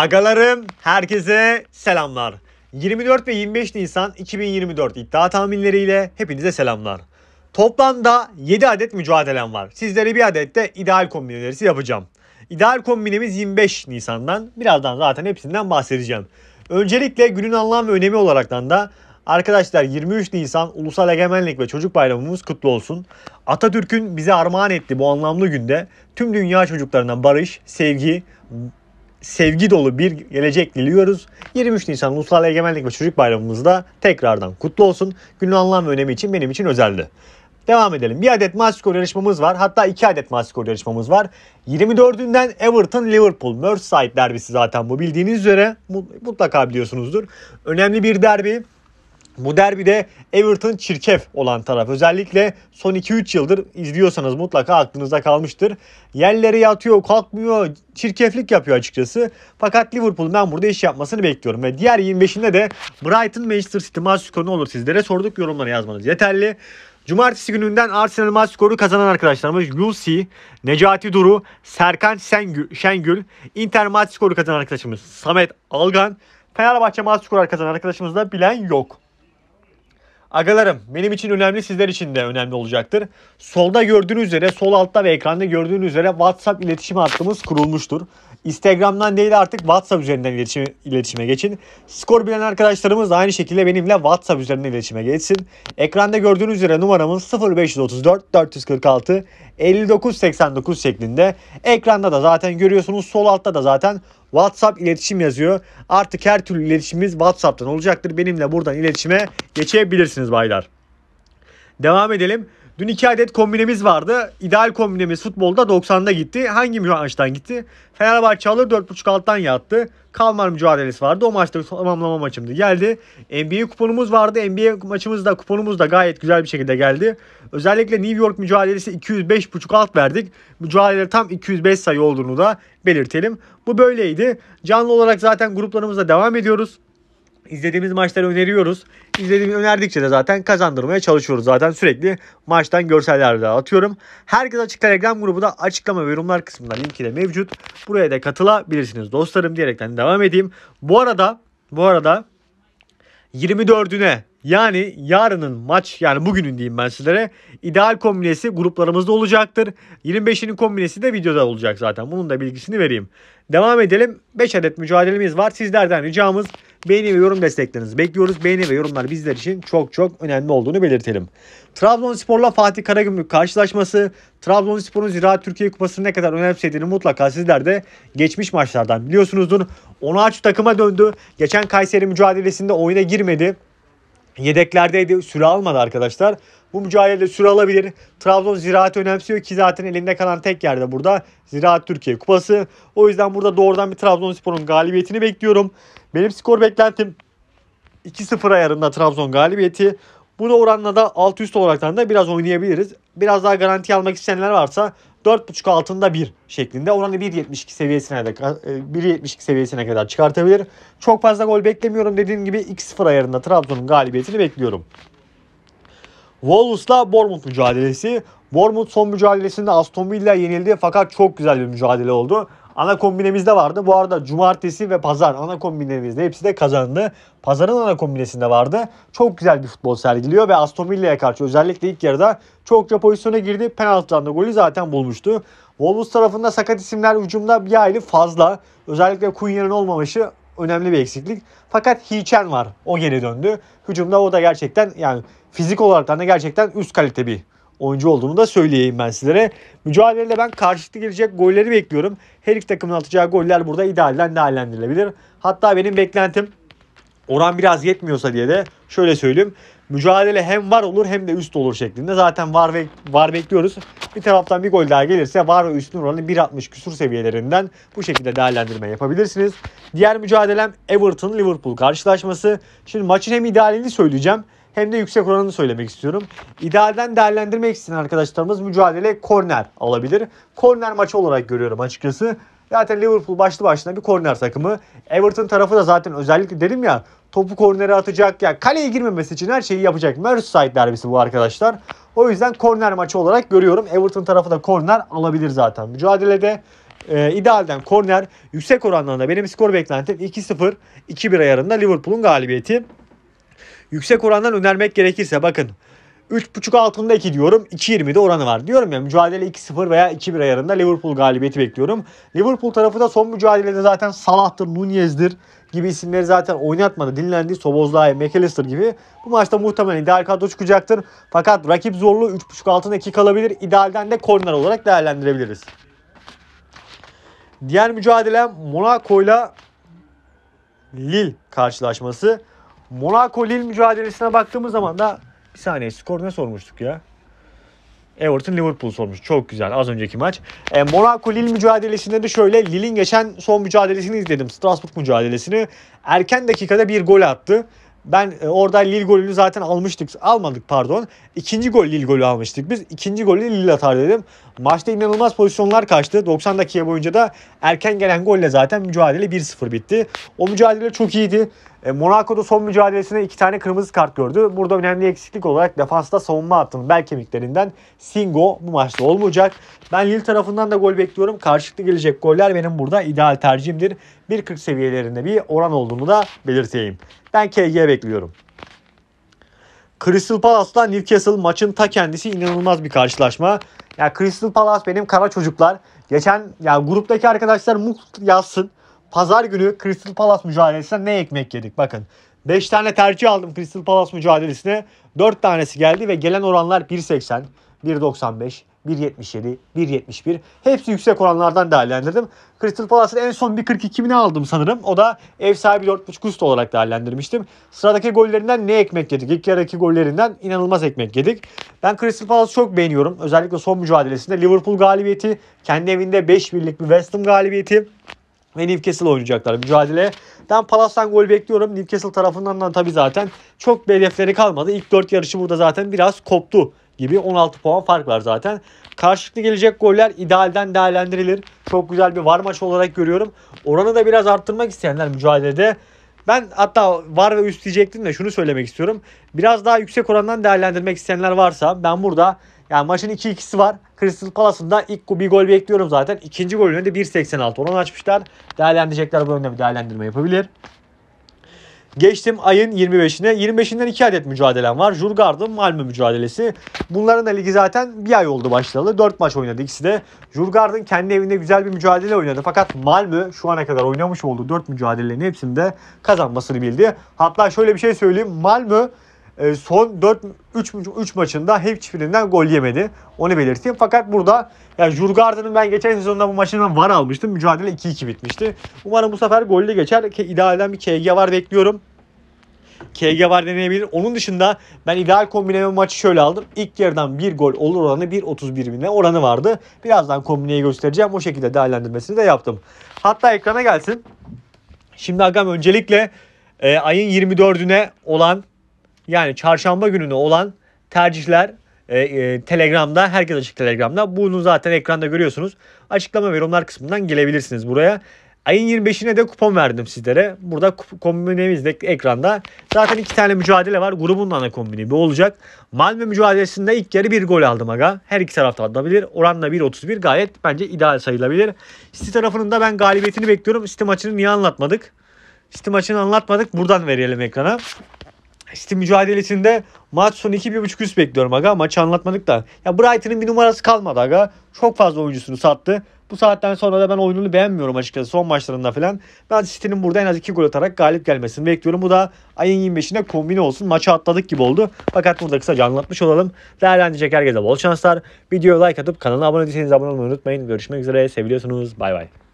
Agalarım herkese selamlar. 24 ve 25 Nisan 2024 iddia tahminleriyle hepinize selamlar. Toplamda 7 adet mücadelem var. Sizlere bir adet de ideal kombin yapacağım. İdeal kombinimiz 25 Nisan'dan. Birazdan zaten hepsinden bahsedeceğim. Öncelikle günün anlam ve önemi olaraktan da Arkadaşlar 23 Nisan Ulusal Egemenlik ve Çocuk Bayramımız kutlu olsun. Atatürk'ün bize armağan etti bu anlamlı günde tüm dünya çocuklarına barış, sevgi, sevgi dolu bir gelecek diliyoruz. 23 Nisan Ulusal Egemenlik ve Çocuk Bayramımızda tekrardan kutlu olsun. Günün anlam ve önemi için benim için özeldi. Devam edelim. Bir adet maç skoru yarışmamız var. Hatta iki adet maç skoru yarışmamız var. 24'ünden Everton Liverpool Merseyside derbisi zaten bu bildiğiniz üzere mutlaka biliyorsunuzdur. Önemli bir derbi. Bu derbide Everton çirkef olan taraf. Özellikle son 2-3 yıldır izliyorsanız mutlaka aklınızda kalmıştır. Yerlere yatıyor, kalkmıyor, çirkeflik yapıyor açıkçası. Fakat Liverpool'un ben burada iş yapmasını bekliyorum. Ve diğer 25'inde de Brighton Manchester City maç skoru ne olur sizlere sorduk. yorumları yazmanız yeterli. Cumartesi gününden Arsenal maç skoru kazanan arkadaşlarımız Yulsi, Necati Duru, Serkan Şengül, Şengül Inter maç skoru kazanan arkadaşımız Samet Algan, Fenerbahçe maç skoru kazanan arkadaşımız da bilen yok. Agalarım benim için önemli sizler için de önemli olacaktır. Solda gördüğünüz üzere sol altta ve ekranda gördüğünüz üzere WhatsApp iletişim hattımız kurulmuştur. Instagram'dan değil artık WhatsApp üzerinden iletişime, iletişime geçin. Skor bilen arkadaşlarımız aynı şekilde benimle WhatsApp üzerinden iletişime geçsin. Ekranda gördüğünüz üzere numaramız 0534 446 59.89 şeklinde. Ekranda da zaten görüyorsunuz sol altta da zaten WhatsApp iletişim yazıyor. Artık her türlü iletişimimiz WhatsApp'tan olacaktır. Benimle buradan iletişime geçebilirsiniz baylar. Devam edelim. Dün iki adet kombinemiz vardı. İdeal kombinemiz futbolda 90'da gitti. Hangi maçtan gitti? Fenerbahçe alır 4.5 alttan yattı. Kalmar mücadelesi vardı. O maçta tamamlama maçımdı. Geldi. NBA kuponumuz vardı. NBA maçımız da kuponumuz da gayet güzel bir şekilde geldi. Özellikle New York mücadelesi 205.5 alt verdik. Mücadele tam 205 sayı olduğunu da belirtelim. Bu böyleydi. Canlı olarak zaten gruplarımızda devam ediyoruz. İzlediğimiz maçları öneriyoruz. İzlediğimiz önerdikçe de zaten kazandırmaya çalışıyoruz. Zaten sürekli maçtan görseller de atıyorum. Herkes Açık Telegram grubu da açıklama ve yorumlar kısmında linki de mevcut. Buraya da katılabilirsiniz dostlarım diyerekten devam edeyim. Bu arada bu arada 24'üne yani yarının maç yani bugünün diyeyim ben sizlere ideal kombinesi gruplarımızda olacaktır. 25'inin kombinesi de videoda olacak zaten. Bunun da bilgisini vereyim. Devam edelim. 5 adet mücadelemiz var. Sizlerden ricamız Beğeni ve yorum desteklerinizi bekliyoruz. Beğeni ve yorumlar bizler için çok çok önemli olduğunu belirtelim. Trabzonspor'la Fatih Karagümrük karşılaşması Trabzonspor'un Ziraat Türkiye Kupası'nı ne kadar önemsediğini mutlaka sizler de geçmiş maçlardan biliyorsunuzdur. Onaç takıma döndü. Geçen Kayseri mücadelesinde oyuna girmedi. Yedeklerdeydi süre almadı arkadaşlar. Bu mücadelede süre alabilir. Trabzon ziraatı önemsiyor ki zaten elinde kalan tek yerde burada Ziraat Türkiye Kupası. O yüzden burada doğrudan bir Trabzonspor'un galibiyetini bekliyorum. Benim skor beklentim 2-0 ayarında Trabzon galibiyeti. Buna oranla da alt üst olaraktan da biraz oynayabiliriz. Biraz daha garanti almak isteyenler varsa 4.5 altında 1 şeklinde oranı 1.72 seviyesine de 1.72 e, seviyesine kadar çıkartabilir. Çok fazla gol beklemiyorum. Dediğim gibi 2-0 ayarında Trabzon'un galibiyetini bekliyorum. Wolves'la Bournemouth mücadelesi. Bournemouth son mücadelesinde Aston Villa yenildi fakat çok güzel bir mücadele oldu. Ana kombinemizde vardı. Bu arada cumartesi ve pazar ana kombinemizde hepsi de kazandı. Pazarın ana kombinesinde vardı. Çok güzel bir futbol sergiliyor ve Aston Villa'ya karşı özellikle ilk yarıda çokça pozisyona girdi. Penaltıdan da golü zaten bulmuştu. Wolves tarafında sakat isimler ucumda bir aile fazla. Özellikle Kunya'nın olmamışı önemli bir eksiklik. Fakat Hiçen var. O geri döndü. Hücumda o da gerçekten yani fizik olarak da gerçekten üst kalite bir oyuncu olduğumu da söyleyeyim ben sizlere. mücadelede ben karşılıklı gelecek golleri bekliyorum. Her iki takımın atacağı goller burada idealden değerlendirilebilir. Hatta benim beklentim oran biraz yetmiyorsa diye de şöyle söyleyeyim. Mücadele hem var olur hem de üst olur şeklinde. Zaten var ve var bekliyoruz. Bir taraftan bir gol daha gelirse var ve üstün oranı 1.60 küsur seviyelerinden bu şekilde değerlendirme yapabilirsiniz. Diğer mücadelem Everton Liverpool karşılaşması. Şimdi maçın hem idealini söyleyeceğim hem de yüksek oranını söylemek istiyorum. İdealden değerlendirmek isteyen arkadaşlarımız mücadele korner alabilir. Korner maçı olarak görüyorum açıkçası. Zaten Liverpool başlı başına bir korner takımı. Everton tarafı da zaten özellikle dedim ya topu kornere atacak ya kaleye girmemesi için her şeyi yapacak. Merseyside derbisi bu arkadaşlar. O yüzden korner maçı olarak görüyorum. Everton tarafı da korner alabilir zaten. Mücadelede e, idealden korner yüksek oranlarında benim skor beklentim 2-0 2-1 ayarında Liverpool'un galibiyeti. Yüksek orandan önermek gerekirse bakın 3.5 altında 2 diyorum. 2.20'de oranı var. Diyorum ya mücadele 2-0 veya 2-1 ayarında Liverpool galibiyeti bekliyorum. Liverpool tarafı da son mücadelede zaten Salah'tır, Nunez'dir gibi isimleri zaten oynatmadı. Dinlendi Sobozlay, McAllister gibi. Bu maçta muhtemelen ideal kadro çıkacaktır. Fakat rakip zorlu 3.5 altında 2 kalabilir. İdealden de korner olarak değerlendirebiliriz. Diğer mücadele Monaco ile Lille karşılaşması. Monaco Lille mücadelesine baktığımız zaman da bir saniye skor ne sormuştuk ya? Everton Liverpool sormuş. Çok güzel az önceki maç. E, Monaco Lille mücadelesinde de şöyle Lille'in geçen son mücadelesini izledim. Strasbourg mücadelesini. Erken dakikada bir gol attı. Ben e, orada Lille golünü zaten almıştık. Almadık pardon. İkinci gol Lille golü almıştık biz. İkinci golü Lille atar dedim. Maçta inanılmaz pozisyonlar kaçtı. 90 dakika boyunca da erken gelen golle zaten mücadele 1-0 bitti. O mücadele çok iyiydi. E, Monaco'da son mücadelesinde iki tane kırmızı kart gördü. Burada önemli eksiklik olarak defansta savunma hattının bel kemiklerinden Singo bu maçta olmayacak. Ben Lille tarafından da gol bekliyorum. Karşılıklı gelecek goller benim burada ideal tercihimdir. 1.40 seviyelerinde bir oran olduğunu da belirteyim. Ben KG bekliyorum. Crystal Palace'la Newcastle maçın ta kendisi inanılmaz bir karşılaşma. Ya Crystal Palace benim kara çocuklar. Geçen ya gruptaki arkadaşlar mutlu yazsın. Pazar günü Crystal Palace mücadelesine ne ekmek yedik bakın. 5 tane tercih aldım Crystal Palace mücadelesine. 4 tanesi geldi ve gelen oranlar 1.80, 1.95, 1.77, 1.71 hepsi yüksek oranlardan değerlendirdim. Crystal Palace'ın en son 1.42'mini aldım sanırım. O da ev sahibi 4.5 üst olarak değerlendirmiştim. Sıradaki gollerinden ne ekmek yedik? İlk yarıdaki gollerinden inanılmaz ekmek yedik. Ben Crystal Palace'ı çok beğeniyorum. Özellikle son mücadelesinde Liverpool galibiyeti, kendi evinde 5-1'lik bir West Ham galibiyeti ve Newcastle oynayacaklar mücadele. Ben Palace'tan gol bekliyorum. Newcastle tarafından da tabii zaten çok bir hedefleri kalmadı. İlk 4 yarışı burada zaten biraz koptu gibi 16 puan fark var zaten. Karşılıklı gelecek goller idealden değerlendirilir. Çok güzel bir var maç olarak görüyorum. Oranı da biraz arttırmak isteyenler mücadelede ben hatta var ve üst diyecektim de şunu söylemek istiyorum. Biraz daha yüksek orandan değerlendirmek isteyenler varsa ben burada yani maçın 2-2'si var. Crystal Palace'ın da ilk bir gol bekliyorum zaten. İkinci golünü de 1.86 oran açmışlar. Değerlendirecekler bu önde bir değerlendirme yapabilir. Geçtim ayın 25'ine. 25'inden 2 adet mücadelem var. Jurgard'ın Malmö mücadelesi. Bunların da ligi zaten bir ay oldu başlayalı. 4 maç oynadı ikisi de. Jurgard'ın kendi evinde güzel bir mücadele oynadı. Fakat Malmö şu ana kadar oynamış olduğu 4 mücadelelerin hepsinde kazanmasını bildi. Hatta şöyle bir şey söyleyeyim. Malmö ee, son 4 3, 3 maçında hiçbirinden gol yemedi. Onu belirteyim. Fakat burada yani Jurgarden'ın ben geçen sezonda bu maçından var almıştım. Mücadele 2-2 bitmişti. Umarım bu sefer golle geçer. İdealden bir KG var bekliyorum. KG var deneyebilir. Onun dışında ben ideal kombineme maçı şöyle aldım. İlk yarıdan bir gol olur oranı 1.31 oranı vardı. Birazdan kombineyi göstereceğim. O şekilde değerlendirmesini de yaptım. Hatta ekrana gelsin. Şimdi Agam öncelikle e, ayın 24'üne olan yani çarşamba gününe olan tercihler e, e, Telegram'da, herkes açık Telegram'da. Bunu zaten ekranda görüyorsunuz. Açıklama ve yorumlar kısmından gelebilirsiniz buraya. Ayın 25'ine de kupon verdim sizlere. Burada kombinemiz de ekranda. Zaten iki tane mücadele var. Grubun ana kombini bir olacak. Malmö mücadelesinde ilk yarı bir gol aldım aga. Her iki tarafta atılabilir. Oranla 1.31 gayet bence ideal sayılabilir. City tarafının da ben galibiyetini bekliyorum. City maçını niye anlatmadık? City maçını anlatmadık. Buradan verelim ekrana. City mücadelesinde maç sonu 2-1.5 üst bekliyorum aga. Maçı anlatmadık da. Ya Brighton'ın bir numarası kalmadı aga. Çok fazla oyuncusunu sattı. Bu saatten sonra da ben oyununu beğenmiyorum açıkçası son maçlarında falan. Ben City'nin burada en az 2 gol atarak galip gelmesini bekliyorum. Bu da ayın 25'ine kombine olsun. Maçı atladık gibi oldu. Fakat burada kısaca anlatmış olalım. Değerlendirecek herkese bol şanslar. Videoya like atıp kanala abone değilseniz abone olmayı unutmayın. Görüşmek üzere. seviyorsunuz. Bay bay.